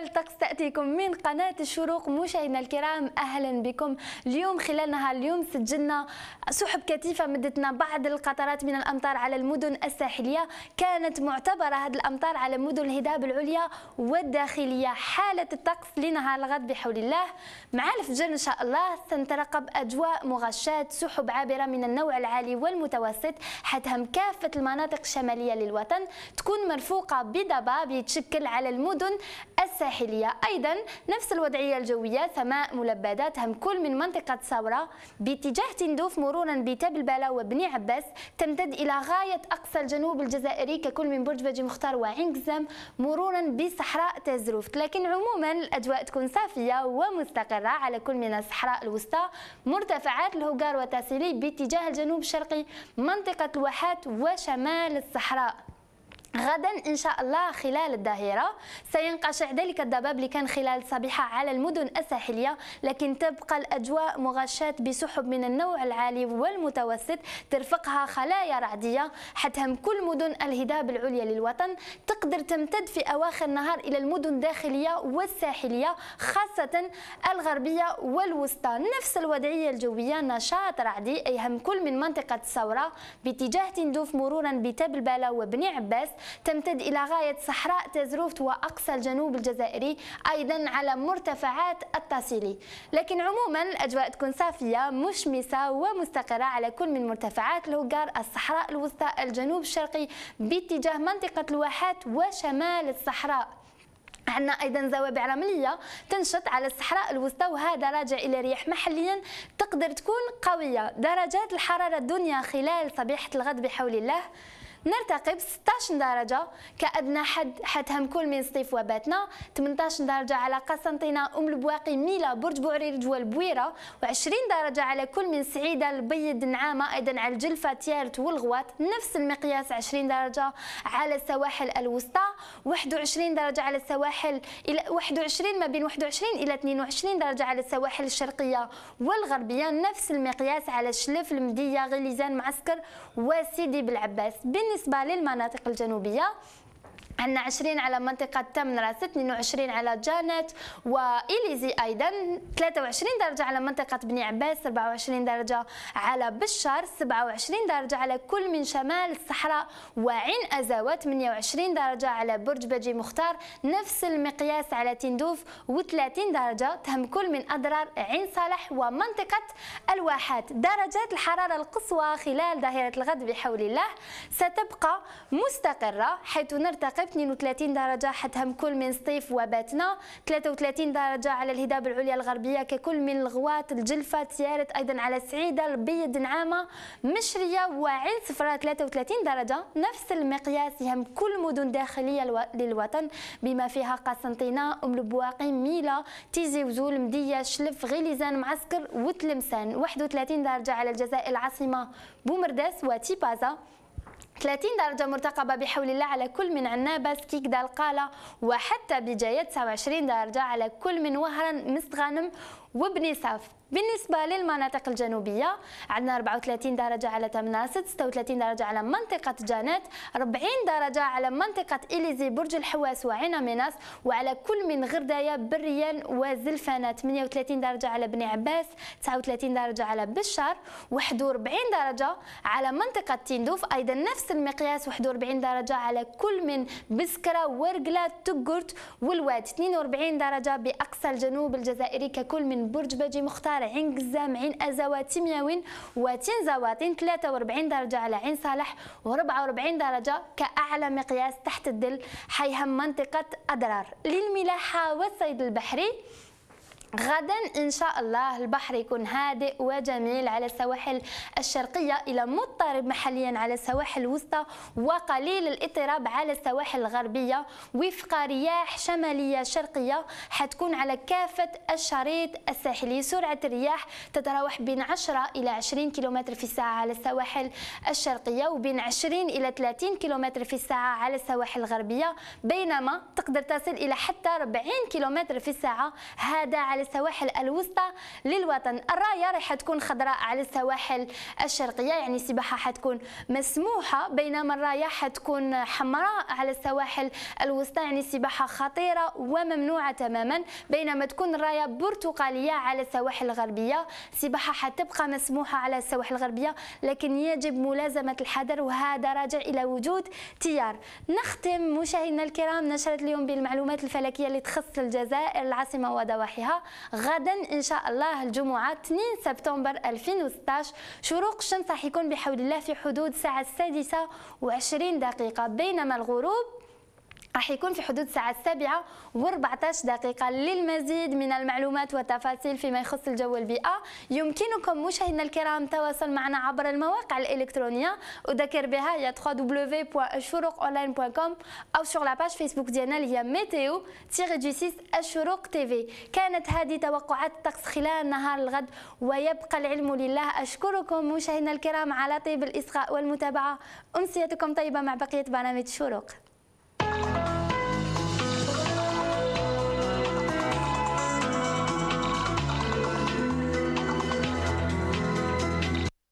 أول طقس تأتيكم من قناة الشروق مشاهدينا الكرام أهلا بكم اليوم خلال نهار اليوم سجلنا سحب كثيفة مدتنا بعض القطرات من الأمطار على المدن الساحلية كانت معتبرة هذه الأمطار على مدن الهضاب العليا والداخلية حالة الطقس لنهار الغد بحول الله مع الفجر إن شاء الله سنترقب أجواء مغشات سحب عابرة من النوع العالي والمتوسط حتهم كافة المناطق الشمالية للوطن تكون مرفوقة بضباب يتشكل على المدن الساحلية الساحلية أيضا نفس الوضعية الجوية سماء ملبدة هم كل من منطقة ثورة باتجاه تندوف مرورا بتبلبلة وبني عباس تمتد إلى غاية أقصى الجنوب الجزائري ككل من برج بجي مختار وعين مرورا بصحراء تازروفت لكن عموما الأجواء تكون صافية ومستقرة على كل من الصحراء الوسطى مرتفعات الهوغار وتاسيلي باتجاه الجنوب الشرقي منطقة الواحات وشمال الصحراء غدا إن شاء الله خلال الظهيرة سينقشع ذلك الضباب اللي كان خلال الصبيحة على المدن الساحلية لكن تبقى الأجواء مغشاة بسحب من النوع العالي والمتوسط ترفقها خلايا رعدية حتهم كل مدن الهداب العليا للوطن تقدر تمتد في أواخر النهار إلى المدن الداخلية والساحلية خاصة الغربية والوسطى نفس الوضعية الجوية نشاط رعدي أيهم كل من منطقة الثورة باتجاه تندوف مرورا بتبلبلة وبني عباس تمتد إلى غاية صحراء تزروفت وأقصى الجنوب الجزائري أيضا على مرتفعات التاسيلي لكن عموما الأجواء تكون صافية مشمسة ومستقرة على كل من مرتفعات الهجار الصحراء الوسطى الجنوب الشرقي باتجاه منطقة الواحات وشمال الصحراء عندنا ايضا زوابع رمليه تنشط على الصحراء الوسطى وهذا راجع الى رياح محليا تقدر تكون قويه درجات الحراره الدنيا خلال صبيحه الغد بحول الله نرتقب 16 درجة كأدنى حد حتهم كل من صيف وباتنا 18 درجة على قسنطينة أم البواقي ميلا برج بوعرير جوال بويره و و20 درجة على كل من سعيدة البيض نعامة أيضا على الجلفة تيارت والغوات نفس المقياس 20 درجة على السواحل الوسطى 21 درجة على السواحل إلى 21 ما بين 21 إلى 22 درجة على السواحل الشرقية والغربية نفس المقياس على شلف المدية غليزان معسكر وسيدي بالعباس بالنسبه للمناطق الجنوبيه عندنا 20 على منطقة تمنرة 22 على جانت وإليزي أيضا 23 درجة على منطقة بني عباس 24 درجة على بشار 27 درجة على كل من شمال الصحراء وعين أزاوة 28 درجة على برج بجي مختار نفس المقياس على تندوف و30 درجة تهم كل من أضرار عين صالح ومنطقة الواحات درجات الحرارة القصوى خلال ظهيرة الغد بحول الله ستبقى مستقرة حيث نرتقب 32 درجة حتهم كل من سطيف وباتنا 33 درجة على الهضاب العليا الغربية ككل من الغوات الجلفة تيارت أيضا على سعيدة البيض نعامة مشرية وعين صفراء 33 درجة نفس المقياس يهم كل مدن داخلية للوطن بما فيها قسنطينة أم البواقي ميلا تيزي وزول مدية شلف غليزان معسكر وتلمسان 31 درجة على الجزائر العاصمة بومرداس وتيبازا 30 درجة مرتقبة بحول الله على كل من عنابة سكيكدا دالقالة وحتى بجاية 29 درجة على كل من وهران مستغانم وبنصاف بالنسبة للمناطق الجنوبية عندنا 34 درجة على تمناسد 36 درجة على منطقة جانات 40 درجة على منطقة إليزي برج الحواس وعين ميناس وعلى كل من غرداية بريان وزلفانة 38 درجة على بني عباس 39 درجة على بشار 41 درجة على منطقة تندوف أيضا نفس المقياس 41 درجة على كل من بسكرة ورقلة تقرت والواد 42 درجة بأقصى الجنوب الجزائري ككل من من برج باجي مختار عين قزام عين أزوات تيمياوين وتين زواطين 43 درجة على عين صالح و44 درجة كأعلى مقياس تحت الدل حيهم منطقة أدرار للملاحة والصيد البحري غدا ان شاء الله البحر يكون هادئ وجميل على السواحل الشرقيه الى مضطرب محليا على السواحل الوسطى وقليل الاضطراب على السواحل الغربيه وفق رياح شماليه شرقيه حتكون على كافه الشريط الساحلي سرعه الرياح تتراوح بين 10 الى 20 كيلومتر في الساعه على السواحل الشرقيه وبين 20 الى 30 كيلومتر في الساعه على السواحل الغربيه بينما تقدر تصل الى حتى 40 كيلومتر في الساعه هذا على على السواحل الوسطى للوطن الرايه راح تكون خضراء على السواحل الشرقيه يعني السباحه حتكون مسموحه بينما الرايه حتكون حمراء على السواحل الوسطى يعني السباحه خطيره وممنوعه تماما بينما تكون الرايه برتقاليه على السواحل الغربيه السباحه حتبقى مسموحه على السواحل الغربيه لكن يجب ملازمه الحذر وهذا راجع الى وجود تيار نختم مشاهدينا الكرام نشرة اليوم بالمعلومات الفلكية اللي تخص الجزائر العاصمة وضواحيها غدا ان شاء الله الجمعه 2 سبتمبر 2016 شروق الشمس راح يكون بحول الله في حدود الساعه السادسه و دقيقه بينما الغروب راح يكون في حدود الساعة السابعة و14 دقيقة للمزيد من المعلومات والتفاصيل فيما يخص الجو والبيئة يمكنكم مشاهدينا الكرام التواصل معنا عبر المواقع الإلكترونية أذكر بها هي www.الشروقonline.com أو sur la page فيسبوك ديالنا اللي هي ميتيو تيغي دي 6 الشروق تيفي كانت هذه توقعات الطقس خلال نهار الغد ويبقى العلم لله أشكركم مشاهدينا الكرام على طيب الإصغاء والمتابعة أمسيتكم طيبة مع بقية برنامج الشروق